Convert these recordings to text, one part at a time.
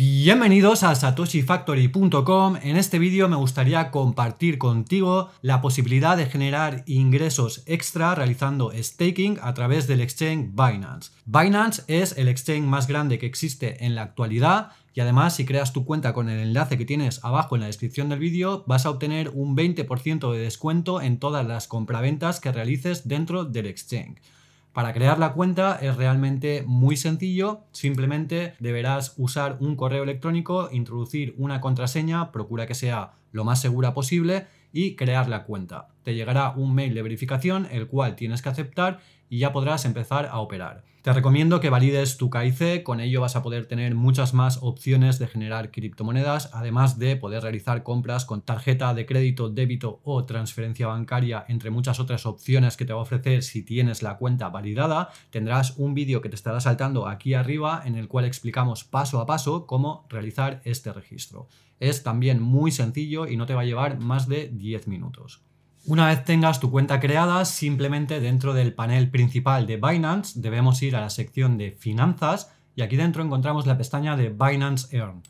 Bienvenidos a satoshifactory.com. En este vídeo me gustaría compartir contigo la posibilidad de generar ingresos extra realizando staking a través del exchange Binance. Binance es el exchange más grande que existe en la actualidad y además si creas tu cuenta con el enlace que tienes abajo en la descripción del vídeo vas a obtener un 20% de descuento en todas las compraventas que realices dentro del exchange. Para crear la cuenta es realmente muy sencillo, simplemente deberás usar un correo electrónico, introducir una contraseña, procura que sea lo más segura posible y crear la cuenta. Te llegará un mail de verificación el cual tienes que aceptar y ya podrás empezar a operar. Te recomiendo que valides tu KIC, con ello vas a poder tener muchas más opciones de generar criptomonedas, además de poder realizar compras con tarjeta de crédito, débito o transferencia bancaria, entre muchas otras opciones que te va a ofrecer si tienes la cuenta validada. Tendrás un vídeo que te estará saltando aquí arriba en el cual explicamos paso a paso cómo realizar este registro. Es también muy sencillo y no te va a llevar más de 10 minutos. Una vez tengas tu cuenta creada, simplemente dentro del panel principal de Binance debemos ir a la sección de Finanzas y aquí dentro encontramos la pestaña de Binance Earn.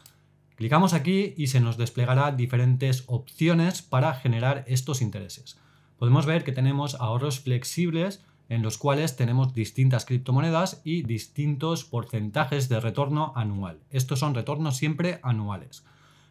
Clicamos aquí y se nos desplegará diferentes opciones para generar estos intereses. Podemos ver que tenemos ahorros flexibles en los cuales tenemos distintas criptomonedas y distintos porcentajes de retorno anual. Estos son retornos siempre anuales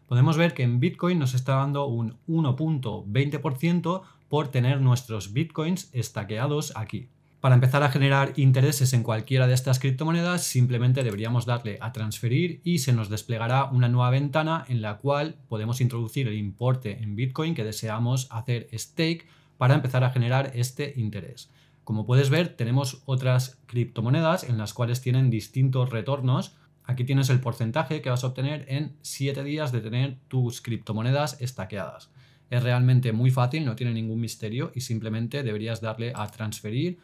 podemos ver que en Bitcoin nos está dando un 1.20% por tener nuestros Bitcoins estaqueados aquí. Para empezar a generar intereses en cualquiera de estas criptomonedas, simplemente deberíamos darle a transferir y se nos desplegará una nueva ventana en la cual podemos introducir el importe en Bitcoin que deseamos hacer stake para empezar a generar este interés. Como puedes ver, tenemos otras criptomonedas en las cuales tienen distintos retornos, Aquí tienes el porcentaje que vas a obtener en 7 días de tener tus criptomonedas estaqueadas. Es realmente muy fácil, no tiene ningún misterio y simplemente deberías darle a transferir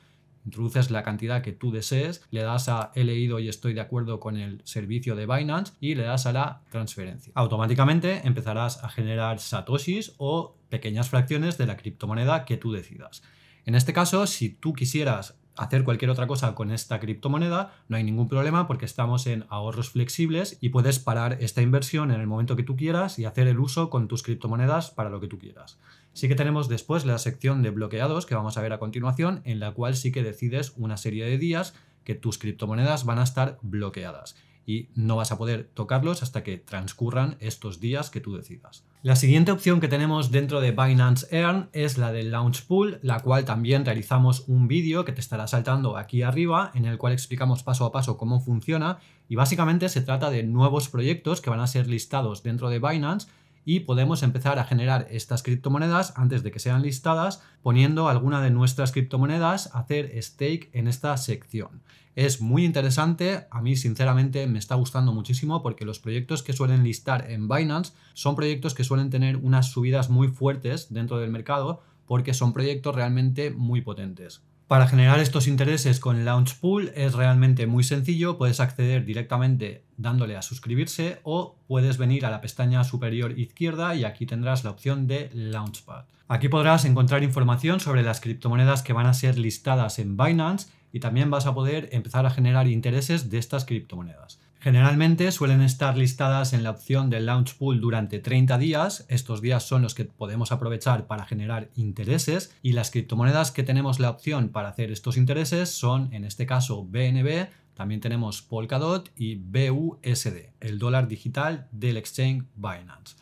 introduces la cantidad que tú desees, le das a he leído y estoy de acuerdo con el servicio de Binance y le das a la transferencia. Automáticamente empezarás a generar satoshis o pequeñas fracciones de la criptomoneda que tú decidas. En este caso, si tú quisieras hacer cualquier otra cosa con esta criptomoneda, no hay ningún problema porque estamos en ahorros flexibles y puedes parar esta inversión en el momento que tú quieras y hacer el uso con tus criptomonedas para lo que tú quieras. Sí que tenemos después la sección de bloqueados que vamos a ver a continuación, en la cual sí que decides una serie de días que tus criptomonedas van a estar bloqueadas y no vas a poder tocarlos hasta que transcurran estos días que tú decidas. La siguiente opción que tenemos dentro de Binance Earn es la del Launch Pool, la cual también realizamos un vídeo que te estará saltando aquí arriba, en el cual explicamos paso a paso cómo funciona y básicamente se trata de nuevos proyectos que van a ser listados dentro de Binance y podemos empezar a generar estas criptomonedas antes de que sean listadas poniendo alguna de nuestras criptomonedas a hacer stake en esta sección. Es muy interesante, a mí sinceramente me está gustando muchísimo porque los proyectos que suelen listar en Binance son proyectos que suelen tener unas subidas muy fuertes dentro del mercado porque son proyectos realmente muy potentes. Para generar estos intereses con Launchpool es realmente muy sencillo, puedes acceder directamente dándole a suscribirse o puedes venir a la pestaña superior izquierda y aquí tendrás la opción de Launchpad. Aquí podrás encontrar información sobre las criptomonedas que van a ser listadas en Binance y también vas a poder empezar a generar intereses de estas criptomonedas. Generalmente suelen estar listadas en la opción del Launch Pool durante 30 días. Estos días son los que podemos aprovechar para generar intereses y las criptomonedas que tenemos la opción para hacer estos intereses son, en este caso, BNB, también tenemos Polkadot y BUSD, el dólar digital del exchange Binance.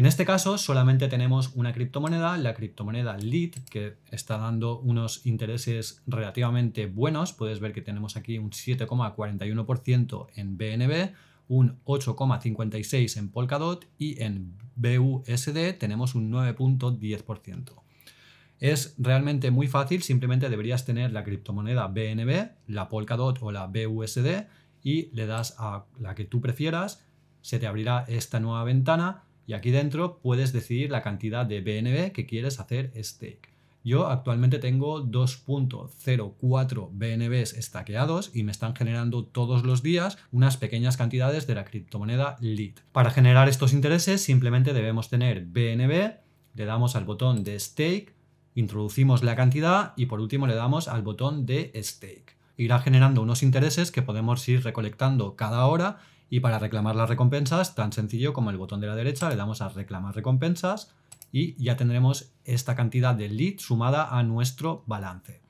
En este caso solamente tenemos una criptomoneda, la criptomoneda LIT, que está dando unos intereses relativamente buenos. Puedes ver que tenemos aquí un 7,41% en BNB, un 8,56% en Polkadot y en BUSD tenemos un 9,10%. Es realmente muy fácil, simplemente deberías tener la criptomoneda BNB, la Polkadot o la BUSD y le das a la que tú prefieras, se te abrirá esta nueva ventana y aquí dentro puedes decidir la cantidad de BNB que quieres hacer stake. Yo actualmente tengo 2.04 BNBs estaqueados y me están generando todos los días unas pequeñas cantidades de la criptomoneda LIT. Para generar estos intereses simplemente debemos tener BNB, le damos al botón de stake, introducimos la cantidad y por último le damos al botón de stake. Irá generando unos intereses que podemos ir recolectando cada hora y para reclamar las recompensas, tan sencillo como el botón de la derecha, le damos a reclamar recompensas y ya tendremos esta cantidad de lead sumada a nuestro balance.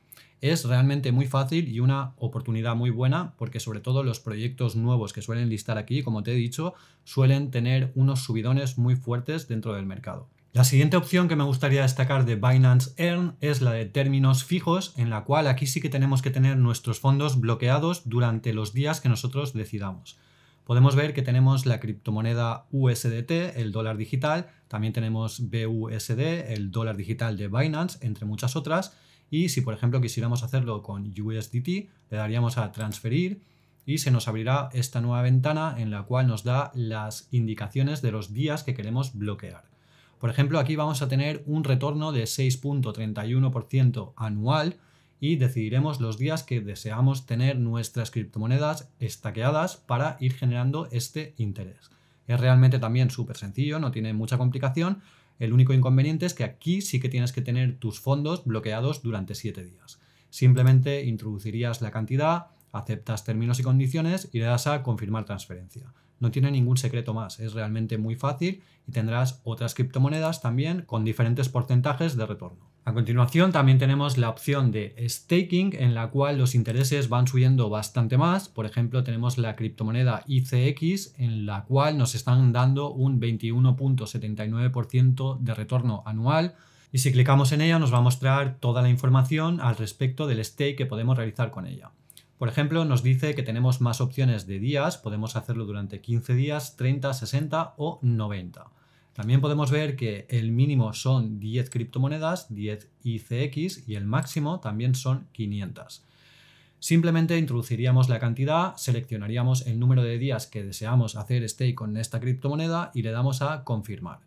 Es realmente muy fácil y una oportunidad muy buena porque sobre todo los proyectos nuevos que suelen listar aquí, como te he dicho, suelen tener unos subidones muy fuertes dentro del mercado. La siguiente opción que me gustaría destacar de Binance Earn es la de términos fijos, en la cual aquí sí que tenemos que tener nuestros fondos bloqueados durante los días que nosotros decidamos podemos ver que tenemos la criptomoneda USDT, el dólar digital, también tenemos BUSD, el dólar digital de Binance, entre muchas otras. Y si por ejemplo quisiéramos hacerlo con USDT, le daríamos a transferir y se nos abrirá esta nueva ventana en la cual nos da las indicaciones de los días que queremos bloquear. Por ejemplo, aquí vamos a tener un retorno de 6.31% anual, y decidiremos los días que deseamos tener nuestras criptomonedas estaqueadas para ir generando este interés. Es realmente también súper sencillo, no tiene mucha complicación. El único inconveniente es que aquí sí que tienes que tener tus fondos bloqueados durante 7 días. Simplemente introducirías la cantidad, aceptas términos y condiciones y le das a confirmar transferencia. No tiene ningún secreto más, es realmente muy fácil y tendrás otras criptomonedas también con diferentes porcentajes de retorno. A continuación también tenemos la opción de staking en la cual los intereses van subiendo bastante más. Por ejemplo, tenemos la criptomoneda ICX en la cual nos están dando un 21.79% de retorno anual. Y si clicamos en ella nos va a mostrar toda la información al respecto del stake que podemos realizar con ella. Por ejemplo, nos dice que tenemos más opciones de días, podemos hacerlo durante 15 días, 30, 60 o 90. También podemos ver que el mínimo son 10 criptomonedas, 10 ICX, y el máximo también son 500. Simplemente introduciríamos la cantidad, seleccionaríamos el número de días que deseamos hacer stake con esta criptomoneda y le damos a confirmar.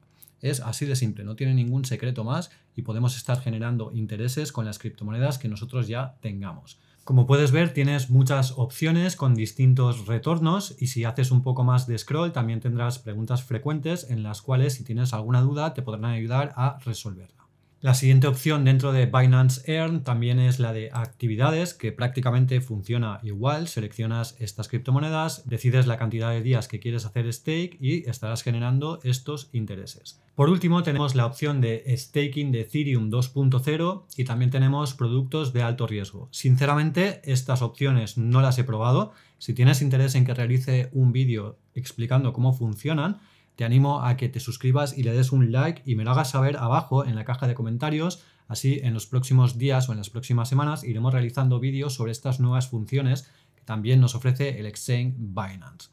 Es así de simple, no tiene ningún secreto más y podemos estar generando intereses con las criptomonedas que nosotros ya tengamos. Como puedes ver, tienes muchas opciones con distintos retornos y si haces un poco más de scroll también tendrás preguntas frecuentes en las cuales si tienes alguna duda te podrán ayudar a resolverla. La siguiente opción dentro de Binance Earn también es la de actividades, que prácticamente funciona igual. Seleccionas estas criptomonedas, decides la cantidad de días que quieres hacer stake y estarás generando estos intereses. Por último, tenemos la opción de staking de Ethereum 2.0 y también tenemos productos de alto riesgo. Sinceramente, estas opciones no las he probado. Si tienes interés en que realice un vídeo explicando cómo funcionan, te animo a que te suscribas y le des un like y me lo hagas saber abajo en la caja de comentarios. Así en los próximos días o en las próximas semanas iremos realizando vídeos sobre estas nuevas funciones que también nos ofrece el exchange Binance.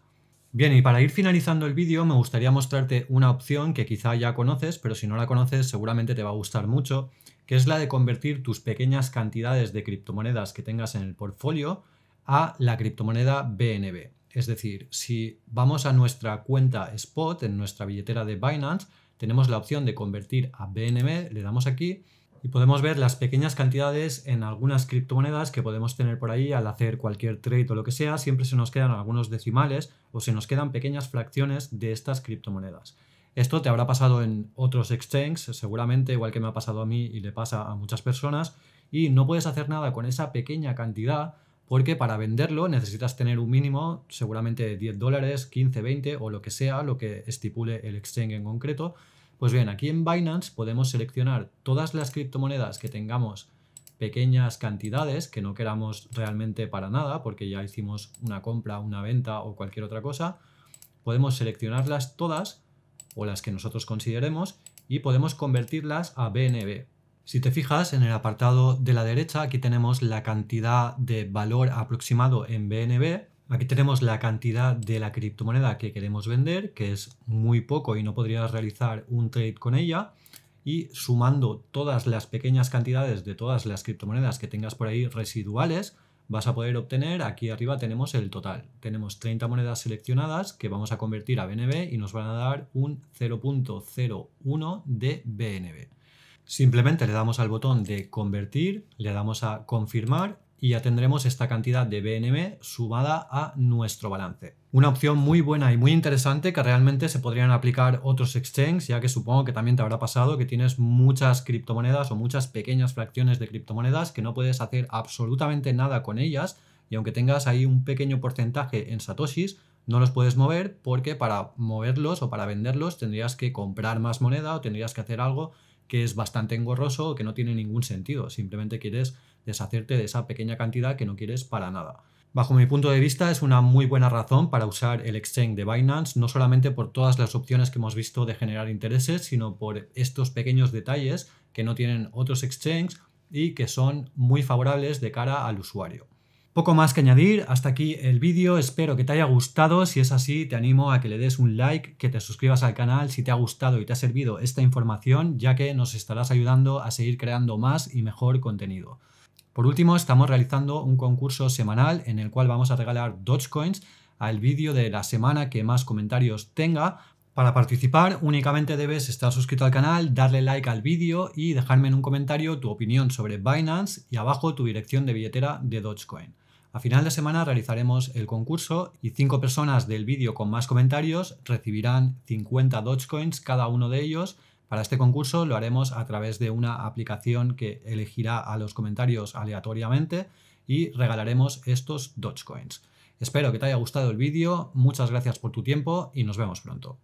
Bien, y para ir finalizando el vídeo me gustaría mostrarte una opción que quizá ya conoces, pero si no la conoces seguramente te va a gustar mucho, que es la de convertir tus pequeñas cantidades de criptomonedas que tengas en el portfolio a la criptomoneda BNB. Es decir, si vamos a nuestra cuenta spot en nuestra billetera de Binance, tenemos la opción de convertir a BNB, le damos aquí y podemos ver las pequeñas cantidades en algunas criptomonedas que podemos tener por ahí al hacer cualquier trade o lo que sea, siempre se nos quedan algunos decimales o se nos quedan pequeñas fracciones de estas criptomonedas. Esto te habrá pasado en otros exchanges, seguramente, igual que me ha pasado a mí y le pasa a muchas personas, y no puedes hacer nada con esa pequeña cantidad porque para venderlo necesitas tener un mínimo, seguramente de 10 dólares, 15, 20 o lo que sea, lo que estipule el exchange en concreto. Pues bien, aquí en Binance podemos seleccionar todas las criptomonedas que tengamos pequeñas cantidades que no queramos realmente para nada, porque ya hicimos una compra, una venta o cualquier otra cosa, podemos seleccionarlas todas o las que nosotros consideremos y podemos convertirlas a BNB. Si te fijas en el apartado de la derecha, aquí tenemos la cantidad de valor aproximado en BNB. Aquí tenemos la cantidad de la criptomoneda que queremos vender, que es muy poco y no podrías realizar un trade con ella. Y sumando todas las pequeñas cantidades de todas las criptomonedas que tengas por ahí residuales, vas a poder obtener, aquí arriba tenemos el total. Tenemos 30 monedas seleccionadas que vamos a convertir a BNB y nos van a dar un 0.01 de BNB. Simplemente le damos al botón de convertir, le damos a confirmar y ya tendremos esta cantidad de BNM sumada a nuestro balance. Una opción muy buena y muy interesante que realmente se podrían aplicar otros exchanges, ya que supongo que también te habrá pasado que tienes muchas criptomonedas o muchas pequeñas fracciones de criptomonedas que no puedes hacer absolutamente nada con ellas y aunque tengas ahí un pequeño porcentaje en satoshis, no los puedes mover porque para moverlos o para venderlos tendrías que comprar más moneda o tendrías que hacer algo que es bastante engorroso que no tiene ningún sentido. Simplemente quieres deshacerte de esa pequeña cantidad que no quieres para nada. Bajo mi punto de vista es una muy buena razón para usar el exchange de Binance, no solamente por todas las opciones que hemos visto de generar intereses, sino por estos pequeños detalles que no tienen otros exchanges y que son muy favorables de cara al usuario. Poco más que añadir, hasta aquí el vídeo, espero que te haya gustado, si es así te animo a que le des un like, que te suscribas al canal si te ha gustado y te ha servido esta información, ya que nos estarás ayudando a seguir creando más y mejor contenido. Por último, estamos realizando un concurso semanal en el cual vamos a regalar Dogecoins al vídeo de la semana que más comentarios tenga. Para participar únicamente debes estar suscrito al canal, darle like al vídeo y dejarme en un comentario tu opinión sobre Binance y abajo tu dirección de billetera de Dogecoin. A final de semana realizaremos el concurso y 5 personas del vídeo con más comentarios recibirán 50 Dogecoins cada uno de ellos. Para este concurso lo haremos a través de una aplicación que elegirá a los comentarios aleatoriamente y regalaremos estos Dogecoins. Espero que te haya gustado el vídeo, muchas gracias por tu tiempo y nos vemos pronto.